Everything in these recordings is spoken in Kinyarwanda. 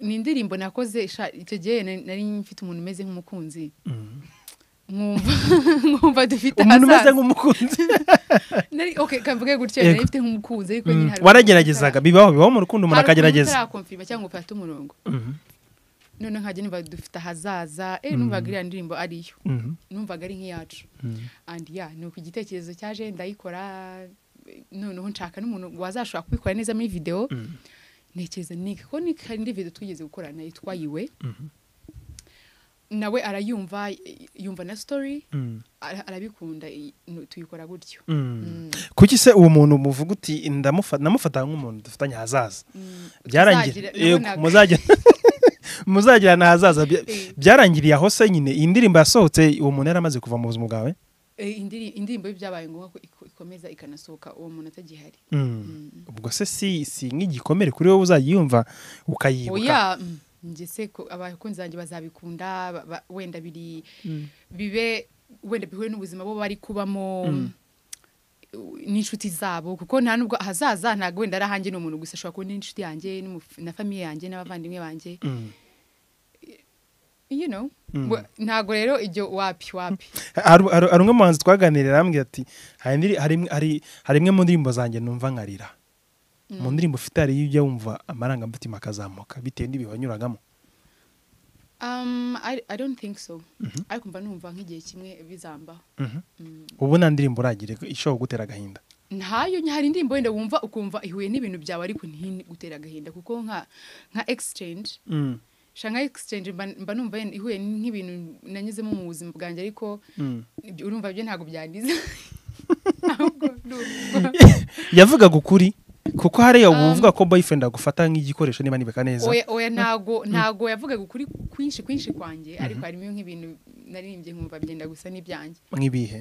ni indirimbo nakoze icyo gihe nari mfite umuntu umeze nk'umukunzi mm. mwumva dufite ahazaza umuntu umeze nk'umukunzi kavuge gutya nari mfite nk'umukunzi ariko nyine mm. hari bibaho bibaho mu rukundo umuntu akagerageza hari ukuntu cyangwa ufate umurongo mm-hmm. none nkajya numva dufite ahazaza eh mm-hmm. numvaga iriya ndirimbo ariyo mm-hmm. numvaga ari nk'iyacu and ya ni uko igitekerezo cyaje ndayikora noneho nshaka n'umuntu wazashobora kubikora neza muri videwo mm. ntekereza nike ko nike hari indi video twigeze gukorana yitwa yiwe mhm. nawe arayumva yumva na story mm. arabikunda tuyikora gutyo mm. Mm. kuki se uwo muntu muvuga uti ndamufata nk'umuntu dufatanye ahazaza muzajya muzagirana ahazaza eh. byarangiriye aho se nyine iyi ndirimbo yasohotse uwo muntu yari amaze kuva mu buzima bwawe Eh, indirimbo y'ibyabaye ngombwa ko ikomeza ikanasohoka uwo muntu atagihari mm. mm-hmm. ubwo se si si nk'igikomere kuri wowe uzayiyumva ukayibuka mm, ngese ko abakunzi banjye bazabikunda wenda biri mm. bibe wenda bihuye n'ubuzima bo bari kubamo n'inshuti zabo kuko nta nubwo ahazaza ntabwo wenda ari ahanjye ni umuntu gusa ashobora kuba n'inshuti yanjye na famiye yanjye n'abavandimwe banjye you know Mm. ntabwo rero ibyo wapi wapi hari umwe mu bahanzi twaganirira arambwira ati hari imwe mu ndirimbo zanjye numva nkarira mm. mu ndirimbo ufite hariyo ujya wumva amarangamutima akazamuka bitewe n'ibihe wanyuragamo um, i don't think so mhm. ariko mba numva nk'igihe kimwe bizambaho mhm. mm. ubu nta ndirimbo uragira ishobora gutera agahinda ntayo hari indirimbo wenda wumva ukumva ihuye n'ibintu byawe ariko ntihine gutera agahinda kuko nka nka exchange shanghai exchange mba numva ihuye nk'ibintu nanyuzemo mu buzima bwanjye ariko mm. urumva ibyo ntabwo byangiza yavugaga ukuri kuko hariya um, uvuga ko boyfriend agufata nk'igikoresho niba nibeka neza oya mm. ntago mm. ntago yavugaga ukuri kwinshi kwinshi kwanjye ariko mhm. harimo nk'ibintu naririmbye nkumva byenda gusa n'ibyanjye nk'ibihe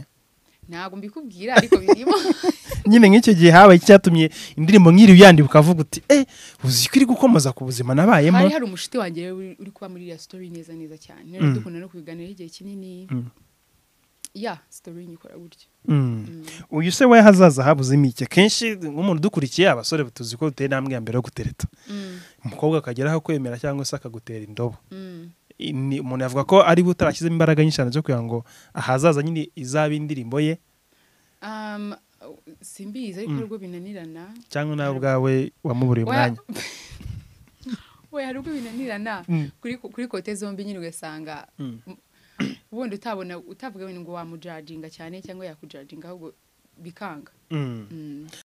ntabwo mbikubwira ariko birimo nyine nk'icyo gihe habaye icyatumye indirimbo nk'iri uyandika ukavuga uti eh uzi ko iri gukomoza ku buzima nabayemo hari hari umushiti wanjye uri kuba muri iriya story neza neza cyane rero mm. dukunda no kubiganiraho igihe kinini mm. ya sitori nyikora gutya mm. uyu se we hazaza habuzemo iki kenshi nk'umuntu udukurikiye abasore tuzi ko duteye intambwe ya mbere yo gutereta umukobwa akageraho kwemera cyangwa se akagutera indobo umuntu yavuga ko ari utarashyizemo imbaraga nyinshi cyane zo kugira ngo ahazaza nyine izaba indirimbo ye um, simbizi ariko nubwo mm. binanirana cyangwa nawe ubwawe wamuburiye umwanya we hari ubwo binanirana mm. kuri kote zombi nyine ugasanga mm. ubundi utabona utavuga ngo wamujajinga cyane cyangwa yakujajinga ahubwo bikanga